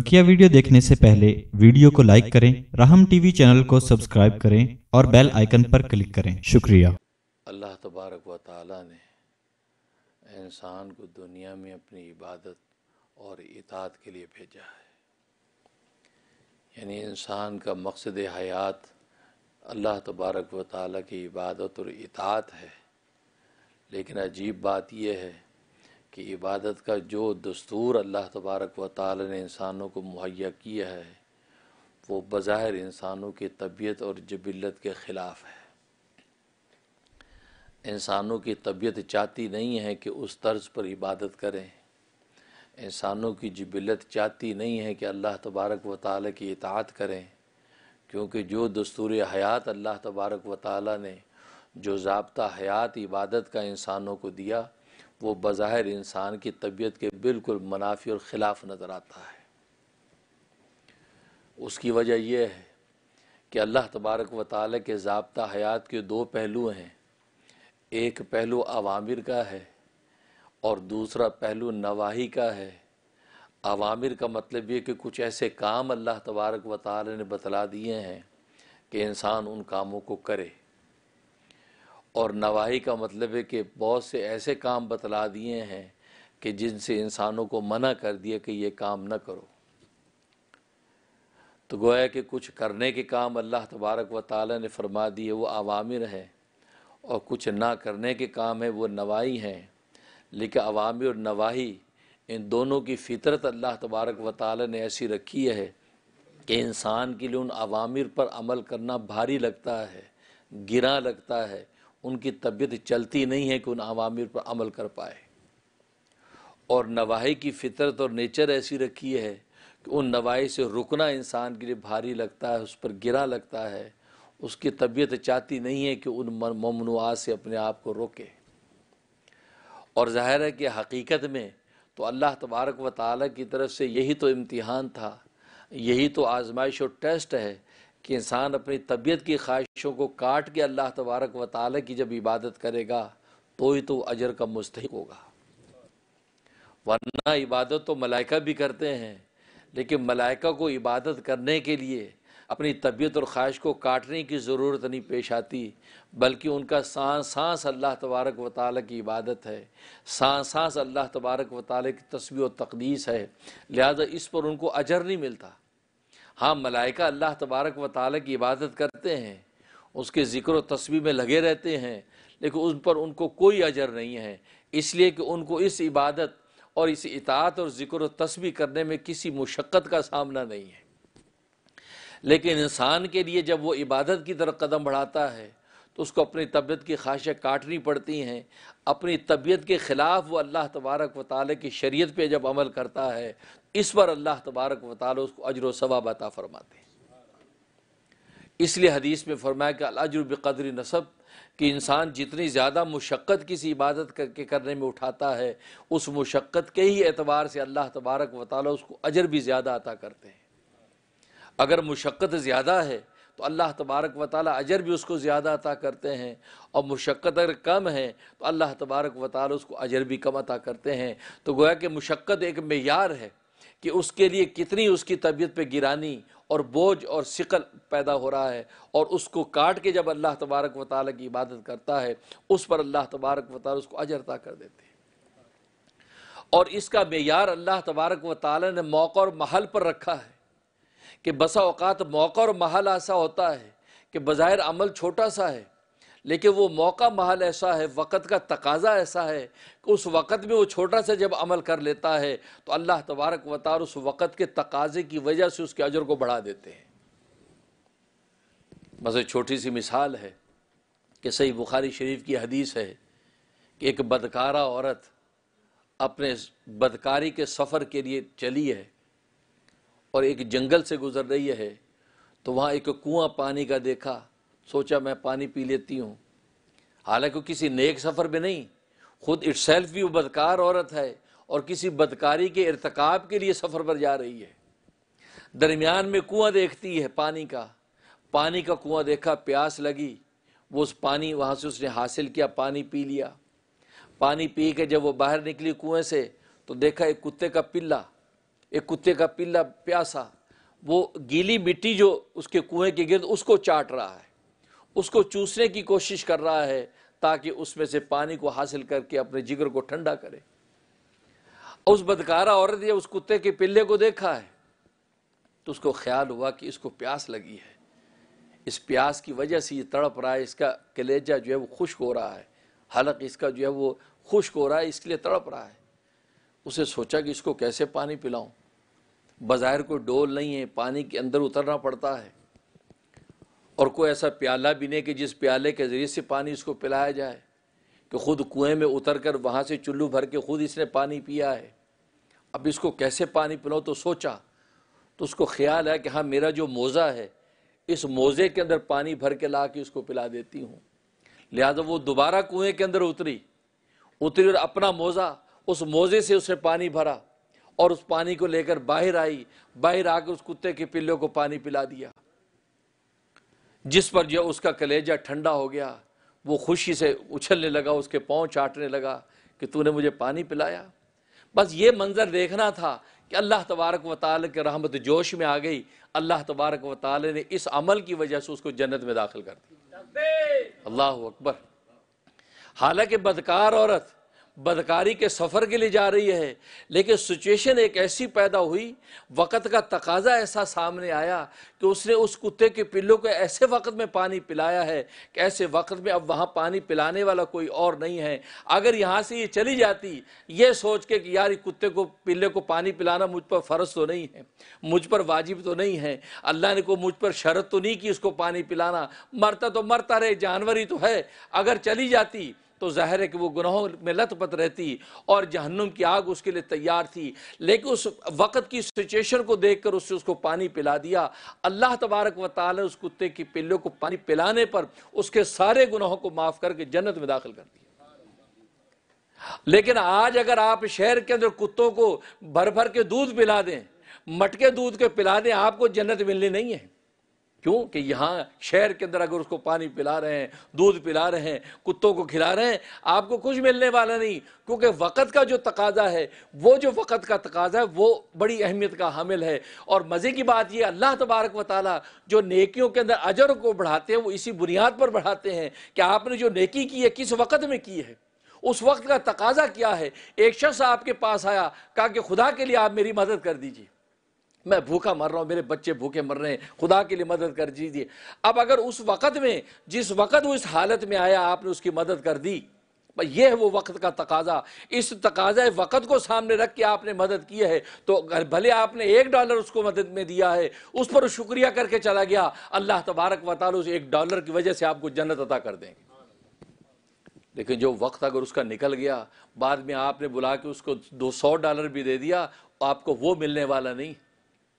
बकिया वीडियो देखने से पहले वीडियो को लाइक करें राहम टीवी चैनल को सब्सक्राइब करें और बेल आइकन पर क्लिक करें शुक्रिया अल्लाह तबारक व ने इंसान को दुनिया में अपनी इबादत और इतात के लिए भेजा है यानी इंसान का मकसद हयात अल्लाह तबारक व ताली की इबादत और इतात है लेकिन अजीब बात यह है कि इबादत का जो दस्तूर अल्लाह तबारक व ताल ने इंसानों को मुहैया किया है वो बज़ाहिर इंसानों की तबीयत और जबिलत के ख़िलाफ़ है इंसानों की तबीयत चाहती नहीं है कि उस तर्ज पर इबादत करें इंसानों की जबिलत चाहती नहीं है कि अल्लाह तबारक व ताल की इतात करें क्योंकि जो दस्तूर हयात अल्लाह तबारक व ताल ने जो जबता हयात इबादत का इंसानों को दिया वो बज़ाहिर इंसान की तबीयत के बिल्कुल मुनाफी और ख़िलाफ़ नज़र आता है उसकी वजह यह है कि अल्लाह तबारक व ताल के जबता हयात के दो पहलू हैं एक पहलू अवामिर का है और दूसरा पहलू नवाही का है अवामिर का मतलब ये कि कुछ ऐसे काम अल्लाह तबारक व ताल ने बतला दिए हैं कि इंसान उन कामों को करे और नवाही का मतलब है कि बहुत से ऐसे काम बतला दिए हैं कि जिनसे इंसानों को मना कर दिया कि ये काम न करो तो गोया कि कुछ करने के काम अल्लाह तबारक व ताली ने फरमा दिए वो अवामिर हैं और कुछ ना करने के काम हैं वो नवाही हैं लेकिन अवामी और नवाही इन दोनों की फितरत अल्लाह तबारक व ताली ने ऐसी रखी है कि इंसान के लिए उन अवामिर पर अमल करना भारी लगता है गिरा लगता है उनकी तबीयत चलती नहीं है कि उन अवामिर पर अमल कर पाए और नवाही की फितरत और नेचर ऐसी रखी है कि उन नवाही से रुकना इंसान के लिए भारी लगता है उस पर गिरा लगता है उसकी तबीयत चाहती नहीं है कि उन ममनुआत से अपने आप को रोके और ज़ाहिर है कि हकीकत में तो अल्लाह तबारक व ताली की तरफ से यही तो इम्तिहान था यही तो आजमाइश और टेस्ट है कि इंसान अपनी तबीयत की ख्वाहिशों को काट के अल्लाह तबारक व ताल की जब इबादत करेगा तो ही तो अजर का मुस्तक होगा वरना इबादत तो मलाइका भी करते हैं लेकिन मलाइका को इबादत करने के लिए अपनी तबीयत और ख्वाहिश को काटने की ज़रूरत नहीं पेश आती बल्कि उनका सांस सांस अल्लाह तबारक व ताल की इबादत है सांस सांस अल्लाह तबारक व ताल की तस्वीर तकदीस है लिहाजा इस पर उनको अजर नहीं मिलता हाँ मलाइका अल्लाह तबारक व ताल की इबादत करते हैं उसके ज़िक्र तस्वीर में लगे रहते हैं लेकिन उन पर उनको कोई अजर नहीं है इसलिए कि उनको इस इबादत और इस इतात और ज़िक्र तस्वीर करने में किसी मुशक्क़त का सामना नहीं है लेकिन इंसान के लिए जब वो इबादत की तरफ कदम बढ़ाता है तो उसको अपनी तबीयत की ख्वाहिशें काटनी पड़ती हैं अपनी तबीयत के ख़िलाफ़ वो अल्लाह तबारक व ताली की शरीयत पे जब अमल करता है इस पर अल्लाह तबारक व ताली उसको अजर सवाब अता फरमाते हैं इसलिए हदीस में फरमाया कि अजर बकदरी नसब कि इंसान जितनी ज़्यादा मुशक्क़त किसी इबादत करके करने में उठाता है उस मुशक्क़त के ही एतबार से अल्लाह तबारक व ताली उसको अजर भी ज़्यादा अता करते हैं अगर मुशक्क़त ज़्यादा है तो अल्लाह तबारक व ताली अजर भी उसको ज़्यादा अता करते हैं और मुशक्क़त अगर कम है तो अल्लाह तबारक व ताली उसको अजर भी कम अता करते हैं तो गोया कि मुशक्क़त एक मैार है कि उसके लिए कितनी उसकी तबीयत पर गिरानी और बोझ और शिकल पैदा हो रहा है और उसको काट के जब अल्लाह तबारक व ताली की इबादत करता है उस पर अल्लाह तबारक व ताली उसको अजरता कर देते हैं और इसका मैार अल्लाह तबारक व ताली ने मौका और महल पर रखा है कि बसा अवत मौका और महल ऐसा होता है कि बज़ाहिर अमल छोटा सा है लेकिन वो मौका महल ऐसा है वक़्त का तकाजा ऐसा है कि उस वक़्त में वो छोटा सा जब अमल कर लेता है तो अल्लाह तबारक वार उस वक़्त के तकाजे की वजह से उसके अजर को बढ़ा देते हैं बस एक छोटी सी मिसाल है कि सही बुखारी शरीफ की हदीस है कि एक बदकारा औरत अपने बदकारी के सफ़र के लिए चली है और एक जंगल से गुजर रही है तो वहाँ एक कुआं पानी का देखा सोचा मैं पानी पी लेती हूँ हालांकि किसी नेक सफ़र में नहीं खुद इट सेल्फ भी बदकार औरत है और किसी बदकारी के इरतकाब के लिए सफ़र पर जा रही है दरमियान में कुआं देखती है पानी का पानी का कुआं देखा प्यास लगी वो उस पानी वहाँ से उसने हासिल किया पानी पी लिया पानी पी के जब वो बाहर निकली कुएँ से तो देखा एक कुत्ते का पिल्ला एक कुत्ते का पिल्ला प्यासा वो गीली मिट्टी जो उसके कुएं के गिरद उसको चाट रहा है उसको चूसने की कोशिश कर रहा है ताकि उसमें से पानी को हासिल करके अपने जिगर को ठंडा करे उस बदकारा औरत ने उस कुत्ते के पिल्ले को देखा है तो उसको ख्याल हुआ कि इसको प्यास लगी है इस प्यास की वजह से ये तड़प रहा है इसका कलेजा जो है वो खुश्क हो रहा है हालांकि इसका जो है वो खुश्क हो रहा है इसके लिए तड़प रहा है उसे सोचा कि इसको कैसे पानी पिलाऊं बाज़ाहिर कोई डोल नहीं है पानी के अंदर उतरना पड़ता है और कोई ऐसा प्याला भी नहीं कि जिस प्याले के ज़रिए से पानी इसको पिलाया जाए कि खुद कुएं में उतर कर वहाँ से चुल्लू भर के खुद इसने पानी पिया है अब इसको कैसे पानी पिलाओ तो सोचा तो उसको ख्याल है कि हाँ मेरा जो मोज़ा है इस मोज़े के अंदर पानी भर के ला के उसको पिला देती हूँ लिहाजा वो दोबारा कुएँ के अंदर उतरी उतरी और अपना मोज़ा उस मोज़े से उसने पानी भरा और उस पानी को लेकर बाहर आई बाहर आकर उस कुत्ते के पिल्लों को पानी पिला दिया जिस पर जो उसका कलेजा ठंडा हो गया वो खुशी से उछलने लगा उसके पाँव चाटने लगा कि तूने मुझे पानी पिलाया बस ये मंज़र देखना था कि अल्लाह तबारक व ताल के रहमत जोश में आ गई अल्लाह तबारक व ताल ने इस अमल की वजह से उसको जन्नत में दाखिल कर दिया अल्लाह अकबर हालांकि बदकार औरत बदकारी के सफ़र के लिए जा रही है लेकिन सिचुएशन एक ऐसी पैदा हुई वक़्त का तकाजा ऐसा सामने आया कि उसने उस कुत्ते के पिल्लों को ऐसे वक्त में पानी पिलाया है कि ऐसे वक्त में अब वहाँ पानी पिलाने वाला कोई और नहीं है अगर यहाँ से ये चली जाती ये सोच के कि यार कुत्ते को पिल्ले को पानी पिलाना मुझ पर फ़र्ज तो नहीं है मुझ पर वाजिब तो नहीं है अल्लाह ने को मुझ पर शरत तो नहीं की उसको पानी पिलाना मरता तो मरता रहे जानवर ही तो है अगर चली जाती तो ज़ाहिर है कि वो गुनाहों में लतपत रहती और जहन्नुम की आग उसके लिए तैयार थी लेकिन उस वक़्त की सिचुएशन को देख कर उससे उसको पानी पिला दिया अल्लाह तबारक व ताल उस कुत्ते की पिल्लों को पानी पिलाने पर उसके सारे गुनाहों को माफ़ करके जन्नत में दाखिल कर दिया लेकिन आज अगर आप शहर के अंदर कुत्तों को भर भर के दूध पिला दें मटके दूध के पिला दें आपको जन्नत मिलनी नहीं है क्योंकि यहाँ शहर के अंदर अगर उसको पानी पिला रहे हैं दूध पिला रहे हैं कुत्तों को खिला रहे हैं आपको कुछ मिलने वाला नहीं क्योंकि वक़्त का जो तकाजा है वो जो वक़्त का तकाजा है वो बड़ी अहमियत का हामिल है और मज़े की बात यह अल्लाह तबारक व ताली जो नेकियों के अंदर अजर को बढ़ाते हैं वो इसी बुनियाद पर बढ़ाते हैं कि आपने जो नेकी की है किस वक़्त में की है उस वक्त का तकाजा क्या है एक शख्स आपके पास आया कहा कि खुदा के लिए आप मेरी मदद कर दीजिए मैं भूखा मर रहा हूँ मेरे बच्चे भूखे मर रहे हैं खुदा के लिए मदद कर दीजिए अब अगर उस वक़्त में जिस वक़्त वो इस हालत में आया आपने उसकी मदद कर दी यह है वो वक्त का तकाजा इस तकाजा वक़्त को सामने रख के आपने मदद की है तो अगर भले आपने एक डॉलर उसको मदद में दिया है उस पर शुक्रिया करके चला गया अल्लाह तबारक वाल उस एक डॉलर की वजह से आपको जन्नत अदा कर देंगे लेकिन जो वक्त अगर उसका निकल गया बाद में आपने बुला के उसको दो सौ डॉलर भी दे दिया आपको वो मिलने वाला नहीं